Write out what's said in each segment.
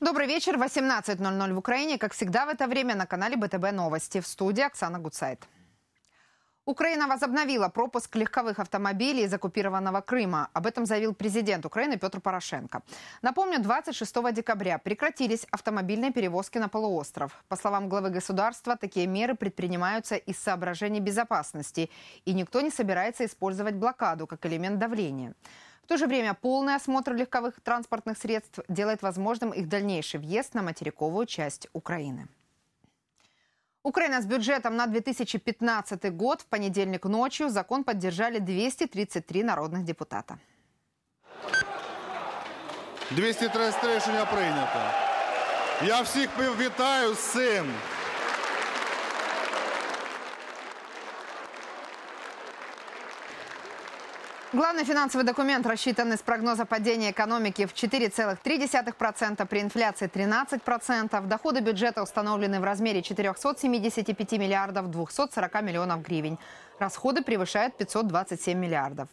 Добрый вечер. 18.00 в Украине. Как всегда в это время на канале БТБ Новости. В студии Оксана Гуцайт. Украина возобновила пропуск легковых автомобилей из оккупированного Крыма. Об этом заявил президент Украины Петр Порошенко. Напомню, 26 декабря прекратились автомобильные перевозки на полуостров. По словам главы государства, такие меры предпринимаются из соображений безопасности, и никто не собирается использовать блокаду как элемент давления. В то же время полный осмотр легковых транспортных средств делает возможным их дальнейший въезд на материковую часть Украины. Украина с бюджетом на 2015 год в понедельник ночью закон поддержали 233 народных депутата. 233 рішення прийнято. Я всех приветствую, сын. Главный финансовый документ рассчитан из прогноза падения экономики в 4,3%, при инфляции 13%. Доходы бюджета установлены в размере 475 миллиардов 240 миллионов гривен. Расходы превышают 527 миллиардов.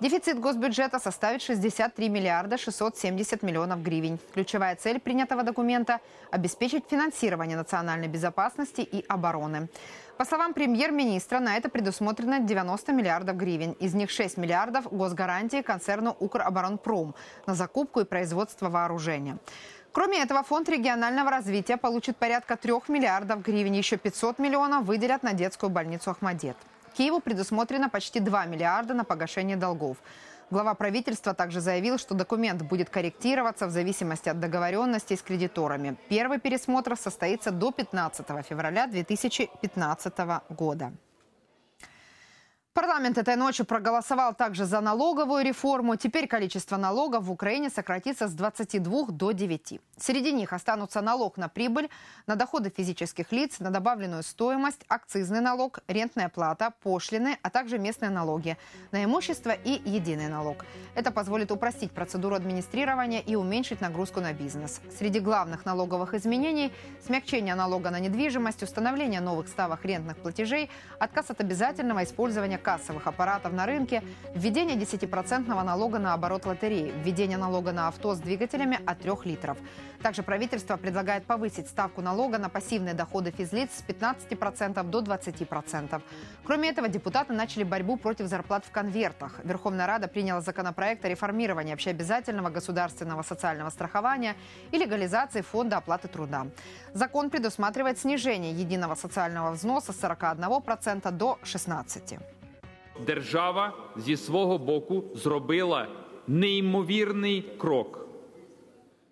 Дефицит госбюджета составит 63 миллиарда 670 миллионов гривен. Ключевая цель принятого документа – обеспечить финансирование национальной безопасности и обороны. По словам премьер-министра, на это предусмотрено 90 миллиардов гривен. Из них 6 миллиардов – госгарантии концерну «Укроборонпром» на закупку и производство вооружения. Кроме этого, фонд регионального развития получит порядка 3 миллиардов гривен. Еще 500 миллионов выделят на детскую больницу «Ахмадет». Киеву предусмотрено почти 2 миллиарда на погашение долгов. Глава правительства также заявил, что документ будет корректироваться в зависимости от договоренностей с кредиторами. Первый пересмотр состоится до 15 февраля 2015 года. Парламент этой ночью проголосовал также за налоговую реформу. Теперь количество налогов в Украине сократится с 22 до 9. Среди них останутся налог на прибыль, на доходы физических лиц, на добавленную стоимость, акцизный налог, рентная плата, пошлины, а также местные налоги, на имущество и единый налог. Это позволит упростить процедуру администрирования и уменьшить нагрузку на бизнес. Среди главных налоговых изменений – смягчение налога на недвижимость, установление новых ставок рентных платежей, отказ от обязательного использования кассовых аппаратов на рынке, введение 10% налога на оборот лотерей, введение налога на авто с двигателями от 3 литров. Также правительство предлагает повысить ставку налога на пассивные доходы физлиц с 15% до 20%. Кроме этого, депутаты начали борьбу против зарплат в конвертах. Верховная Рада приняла законопроект о реформировании общеобязательного государственного социального страхования и легализации фонда оплаты труда. Закон предусматривает снижение единого социального взноса с 41% до 16% держава зі свого боку зробила неймовірний крок.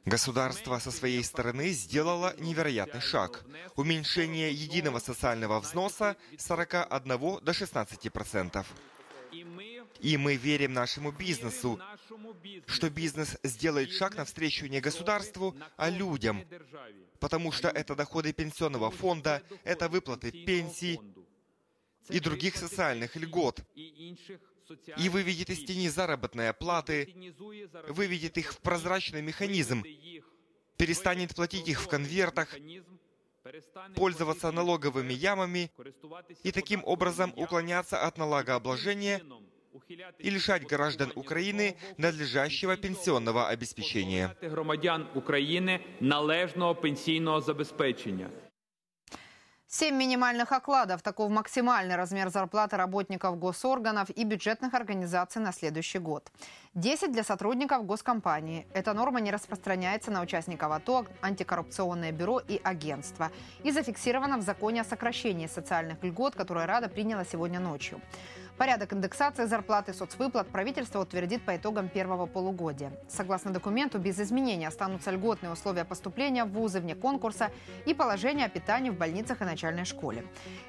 Государство со своей стороны сделало невероятный шаг – уменьшение единого социального взноса с 41 до 16 процентов. И мы верим нашему бизнесу, что бизнес сделает шаг навстречу не государству, а людям, потому что это доходы пенсионного фонда, это выплаты пенсий, и других социальных льгот. И выведет из тени заработные платы, выведет их в прозрачный механизм, перестанет платить их в конвертах, пользоваться налоговыми ямами и таким образом уклоняться от налогообложения и лишать граждан Украины надлежащего пенсионного обеспечения. Семь минимальных окладов – таков максимальный размер зарплаты работников госорганов и бюджетных организаций на следующий год. 10 для сотрудников госкомпании. Эта норма не распространяется на участников АТО, антикоррупционное бюро и агентства. И зафиксирована в законе о сокращении социальных льгот, который Рада приняла сегодня ночью. Порядок индексации зарплаты и соцвыплат правительство утвердит по итогам первого полугодия. Согласно документу, без изменений останутся льготные условия поступления в вузы вне конкурса и положение о питании в больницах и начальной школе.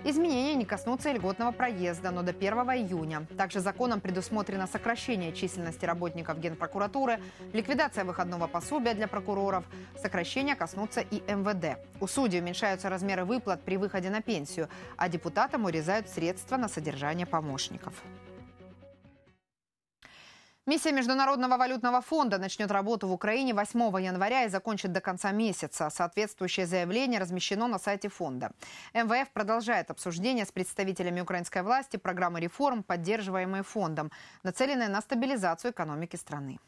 Изменения не коснутся и льготного проезда, но до 1 июня. Также законом предусмотрено сокращение численности работников Генпрокуратуры, ликвидация выходного пособия для прокуроров. Сокращения коснутся и МВД. У судей уменьшаются размеры выплат при выходе на пенсию, а депутатам урезают средства на содержание помощников источников. Миссия Международного валютного фонда начнет работу в Украине 8 января и закончит до конца месяца. Соответствующее заявление размещено на сайте фонда. МВФ продолжает обсуждение с представителями украинской власти программы реформ, поддерживаемые фондом, нацеленные на стабилизацию экономики страны.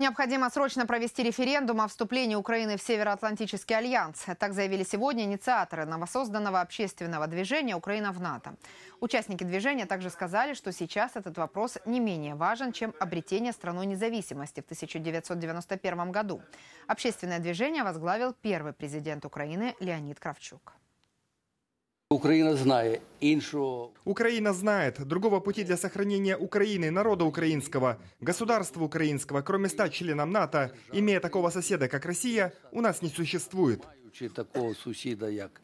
Необходимо срочно провести референдум о вступлении Украины в Североатлантический альянс. Так заявили сегодня инициаторы новосозданного общественного движения «Украина в НАТО». Участники движения также сказали, что сейчас этот вопрос не менее важен, чем обретение страной независимости в 1991 году. Общественное движение возглавил первый президент Украины Леонид Кравчук. Украина знает Украина знает. Другого пути для сохранения Украины, народа украинского, государства украинского, кроме ста членам НАТО, имея такого соседа, как Россия, у нас не существует. Такого соседа, как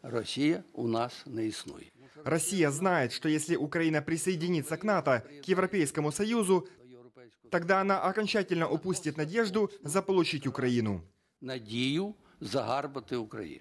Россия, у нас не существует. Россия знает, что если Украина присоединится к НАТО, к Европейскому Союзу, тогда она окончательно упустит надежду заполучить Украину. Надію загарбати Украину.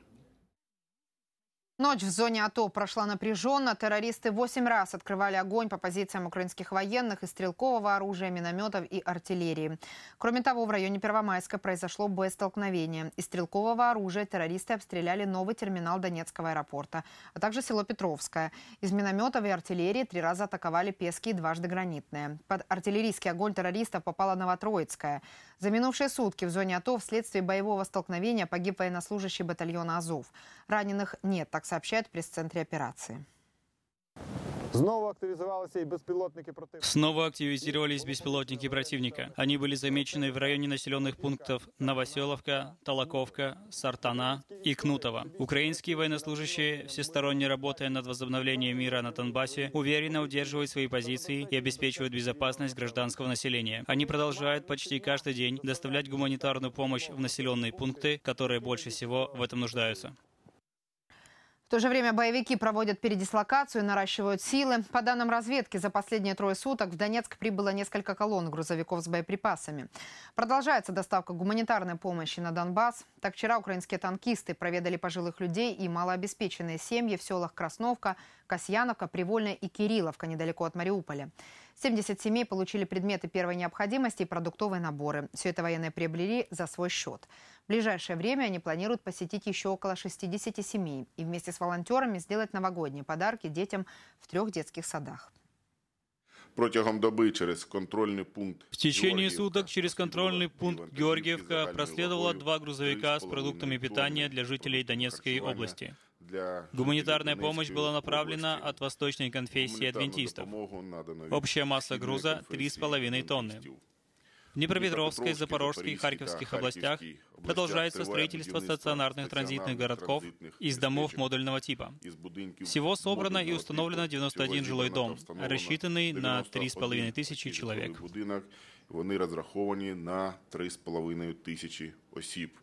Ночь в зоне АТО прошла напряженно. Террористы восемь раз открывали огонь по позициям украинских военных и стрелкового оружия, минометов и артиллерии. Кроме того, в районе Первомайска произошло боестолкновение. Из стрелкового оружия террористы обстреляли новый терминал Донецкого аэропорта, а также село Петровское. Из минометов и артиллерии три раза атаковали Пески и дважды Гранитное. Под артиллерийский огонь террористов попала Новотроицкая. За минувшие сутки в зоне АТО вследствие боевого столкновения погиб военнослужащий батальона «Азов». Раненых нет, так сообщают в пресс-центре операции. Снова активизировались беспилотники противника. Они были замечены в районе населенных пунктов Новоселовка, Толоковка, Сартана и Кнутова. Украинские военнослужащие, всесторонне работая над возобновлением мира на Донбассе, уверенно удерживают свои позиции и обеспечивают безопасность гражданского населения. Они продолжают почти каждый день доставлять гуманитарную помощь в населенные пункты, которые больше всего в этом нуждаются. В то же время боевики проводят передислокацию, наращивают силы. По данным разведки, за последние трое суток в Донецк прибыло несколько колонн грузовиков с боеприпасами. Продолжается доставка гуманитарной помощи на Донбасс. Так вчера украинские танкисты проведали пожилых людей и малообеспеченные семьи в селах Красновка, Касьяновка, Привольная и Кирилловка недалеко от Мариуполя. 70 семей получили предметы первой необходимости и продуктовые наборы. Все это военные приобрели за свой счет. В ближайшее время они планируют посетить еще около 60 семей и вместе с волонтерами сделать новогодние подарки детям в трех детских садах. Протягом доби через контрольный пункт в течение суток через контрольный пункт Георгиевка проследовало два грузовика с продуктами питания для жителей Донецкой области. Гуманитарная помощь была направлена от Восточной конфессии адвентистов. Общая масса груза — 3,5 тонны. В Днепропетровской, Запорожской и Харьковских областях продолжается строительство стационарных транзитных городков из домов модульного типа. Всего собрано и типа. установлено 91 жилой дом, рассчитанный на 3,5 тысячи человек. Вони розраховані на 3,5 тисячі осіб.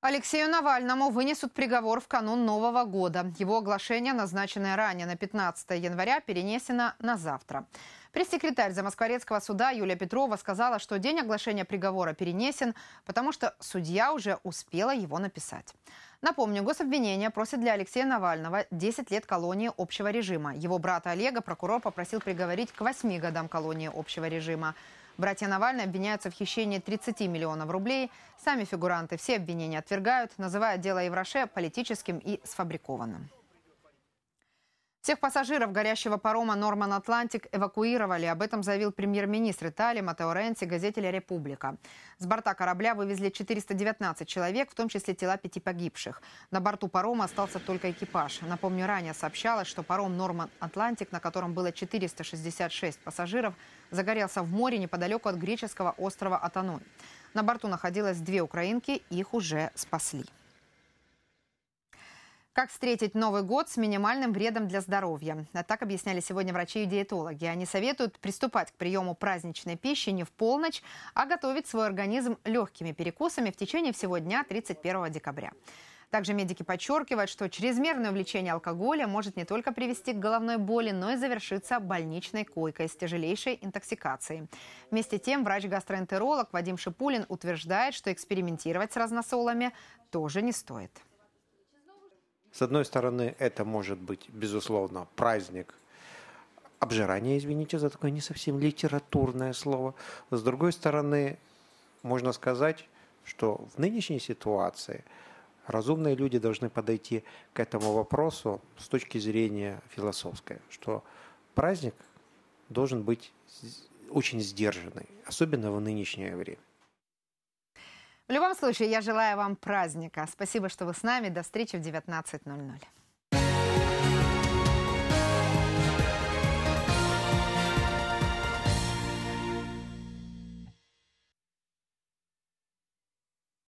Алексею Навальному вынесут приговор в канун Нового года. Его оглашение, назначенное ранее на 15 января, перенесено на завтра. Пресс-секретарь Замоскворецкого суда Юлия Петрова сказала, что день оглашения приговора перенесен, потому что судья уже успела его написать. Напомню, гособвинение просит для Алексея Навального 10 лет колонии общего режима. Его брата Олега прокурор попросил приговорить к 8 годам колонии общего режима. Братья Навальный обвиняются в хищении 30 миллионов рублей. Сами фигуранты все обвинения отвергают, называя дело Евроше политическим и сфабрикованным. Всех пассажиров горящего парома «Норман Атлантик» эвакуировали. Об этом заявил премьер-министр Италии Матео Ренци газете «Ля Република». С борта корабля вывезли 419 человек, в том числе тела пяти погибших. На борту парома остался только экипаж. Напомню, ранее сообщалось, что паром «Норман Атлантик», на котором было 466 пассажиров, загорелся в море неподалеку от греческого острова Атаной. На борту находилось две украинки, их уже спасли. Как встретить Новый год с минимальным вредом для здоровья? А так объясняли сегодня врачи и диетологи. Они советуют приступать к приему праздничной пищи не в полночь, а готовить свой организм легкими перекусами в течение всего дня 31 декабря. Также медики подчеркивают, что чрезмерное увлечение алкоголя может не только привести к головной боли, но и завершиться больничной койкой с тяжелейшей интоксикацией. Вместе тем врач-гастроэнтеролог Вадим Шипулин утверждает, что экспериментировать с разносолами тоже не стоит. С одной стороны, это может быть, безусловно, праздник обжирания, извините за такое не совсем литературное слово. С другой стороны, можно сказать, что в нынешней ситуации разумные люди должны подойти к этому вопросу с точки зрения философской, что праздник должен быть очень сдержанный, особенно в нынешнее время. В любом случае, я желаю вам праздника. Спасибо, что вы с нами. До встречи в 19.00.